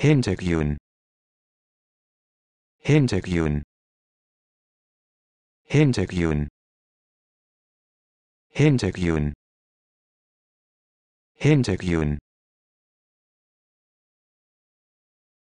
Hintergrund Hintergrund Hintergrund Hintergrund Hintergrund